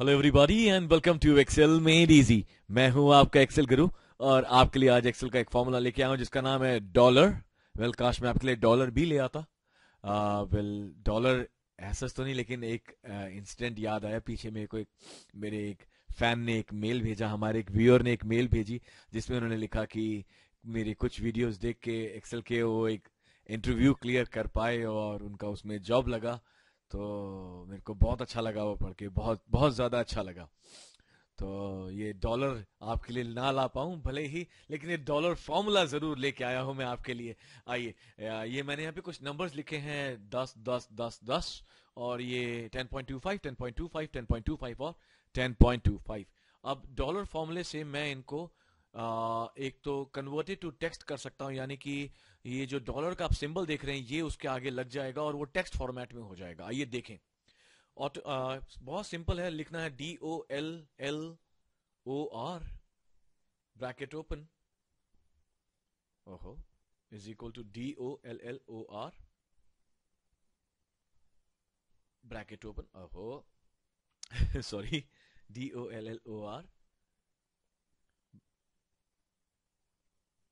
Hello everybody and welcome to Excel made easy मैं हूं आपका एक्सेल गुरु और आपके लिए आज एक्सेल का एक फॉर्मूला लेके आया हूं जिसका नाम है डॉलर वेल काश मैं आपके लिए डॉलर भी ले आता वेल uh, डॉलर ऐसा तो नहीं लेकिन एक इंसिडेंट uh, याद आया पीछे मेरे को एक मेरे एक फैन ने एक मेल भेजा हमारे एक व्यूअर ने एक मेल भेजी जिसमें उन्होंने लिखा कि मेरी कुछ वीडियोस देख के एक्सेल के वो एक इंटरव्यू क्लियर कर पाए और उनका उसमें जॉब लगा तो मेरे को बहुत अच्छा लगा वो पढ़ के बहुत बहुत ज़्यादा अच्छा लगा तो ये डॉलर आपके लिए ना ला पाऊं भले ही लेकिन ये डॉलर फॉर्मूला ज़रूर लेके आया हूं मैं आपके लिए आइए ये मैंने यहाँ पे कुछ नंबर्स लिखे हैं दस दस दस दस और ये ten point two five ten point two five ten point two five और टेन पॉइंट टू फाइव अब डॉलर फॉर्मूले से मैं इनको एक तो कन्वर्टेड टू टेक्स्ट कर सकता हूं यानी कि ये जो डॉलर का आप सिंबल देख रहे हैं ये उसके आगे लग जाएगा और वो टेक्स्ट फॉर्मेट में हो जाएगा आइए देखें और तो, आ, बहुत सिंपल है लिखना है D O L L O R bracket open ओहो is equal to D O L L O R bracket open ओहो sorry D O L L O R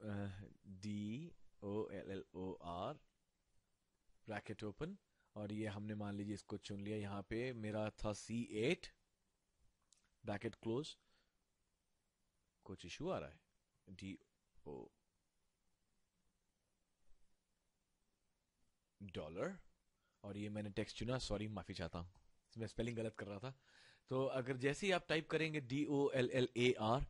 D O L L O R bracket open और ये हमने मान लीजिए इसको चुन लिया यहाँ पे मेरा था सी एट ब्रैकेट क्लोज कुछ इशू आ रहा है डी ओ डॉलर और ये मैंने टेक्स्ट चुना सॉरी माफी चाहता हूँ मैं स्पेलिंग गलत कर रहा था तो अगर जैसे ही आप टाइप करेंगे D O L L A R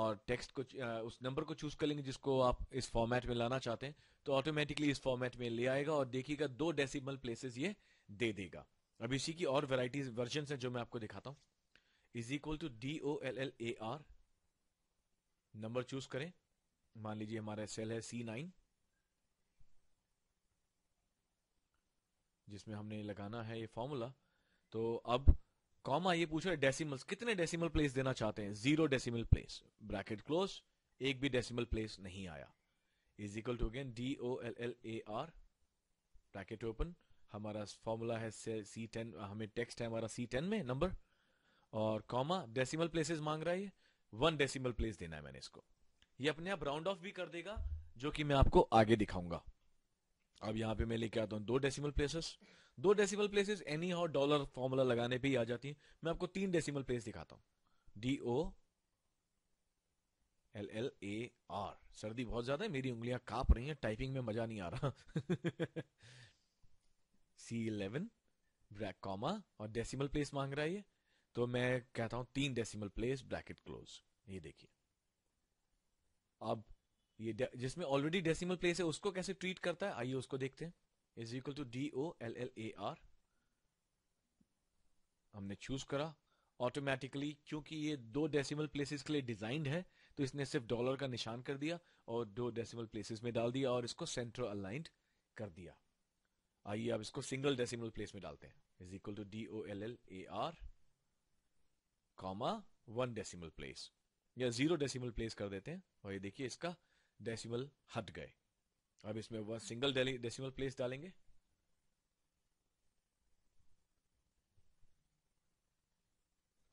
और टेक्स्ट को उस नंबर को चूज कर लेंगे जिसको आप इस फॉर्मेट में लाना चाहते हैं तो ऑटोमेटिकली इस फॉर्मेट में ले आएगा और देखिएगा दो डेसिमल प्लेसेस ये दे देगा अब इसी की और वेराइटी वर्जन है जो मैं आपको दिखाता हूं is equal to D O L L A R number choose करें मान लीजिए हमारा सेल है सी नाइन जिसमें हमने लगाना है ये फॉर्मूला तो अब कॉमा ये पूछ पूछा डेसिमल्स कितने डेसिमल प्लेस देना चाहते हैं zero decimal place bracket close एक भी डेसिमल प्लेस नहीं आया is equal to again D O L L A R bracket open हमारा फॉर्मूला है सी टेन हमें टेक्स्ट है हमारा सी टेन में नंबर और कॉमा डेसिमल प्लेसेस मांग रहा है वन डेसिमल प्लेस देना है मैंने इसको ये अपने आप राउंड ऑफ भी कर देगा जो कि मैं आपको आगे दिखाऊंगा अब यहाँ पे मैं लेके आता हूँ दो डेसिमल प्लेसेस दो decimal places anyhow dollar formula लगाने पे ही आ जाती है मैं आपको तीन डेसिमल प्लेस दिखाता हूँ D O L L A R सर्दी बहुत ज्यादा है मेरी उंगलियां कांप रही हैं टाइपिंग में मजा नहीं आ रहा सी इलेवन ब्रैक कॉमा और डेसिमल प्लेस मांग रहा है ये तो मैं कहता हूं तीन डेसिमल प्लेस ब्रैकेट क्लोज ये देखिए अब ये जिसमें ऑलरेडी डेसिमल प्लेस है उसको कैसे ट्रीट करता है आइए उसको देखते हैं is equal to D O L L A R हमने चूज करा ऑटोमेटिकली क्योंकि ये दो डेसिमल प्लेसेस के लिए डिजाइंड है तो इसने सिर्फ डॉलर का निशान कर दिया और दो डेसिमल प्लेसेस में डाल दिया और इसको सेंट्रल अलाइंट कर दिया आइए अब इसको सिंगल डेसिमल प्लेस में डालते हैं is equal to D O L L A R comma one decimal place या जीरो डेसिमल प्लेस कर देते हैं और ये देखिए इसका डेसिमल हट गए अब इसमें वह सिंगल डेसिमल प्लेस डालेंगे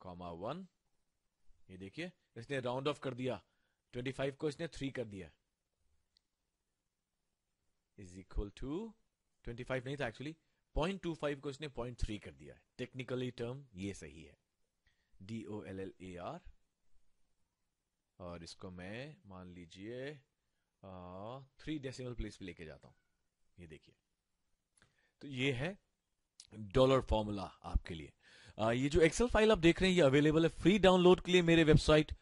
कॉमा वन ये देखिए इसने राउंड ऑफ कर दिया ट्वेंटी फाइव को इसने थ्री कर दिया is equal to twenty five नहीं था एक्चुअली पॉइंट टू फाइव को इसने पॉइंट थ्री कर दिया है टेक्निकली टर्म ये सही है D O L L A R और इसको मैं मान लीजिए थ्री डेसिमल प्लेस पे लेके जाता हूँ ये देखिए तो ये है डॉलर फॉर्मूला आपके लिए आ, ये जो एक्सेल फाइल आप देख रहे हैं ये अवेलेबल है फ्री डाउनलोड के लिए मेरे वेबसाइट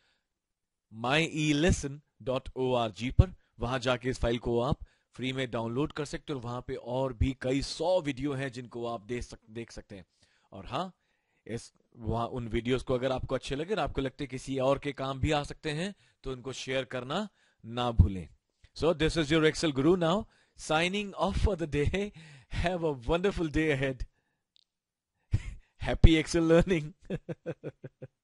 माई ई पर वहां जाके इस फाइल को आप फ्री में डाउनलोड कर सकते हो और वहां पे और भी कई सौ वीडियो हैं जिनको आप देख सक, देख सकते हैं और हाँ इस वहां उन वीडियोस को अगर आपको अच्छे लगे और आपको लगते किसी और के काम भी आ सकते हैं तो उनको शेयर करना ना भूलें So this is your Excel Guru now signing off for the day. Have a wonderful day ahead. Happy Excel learning.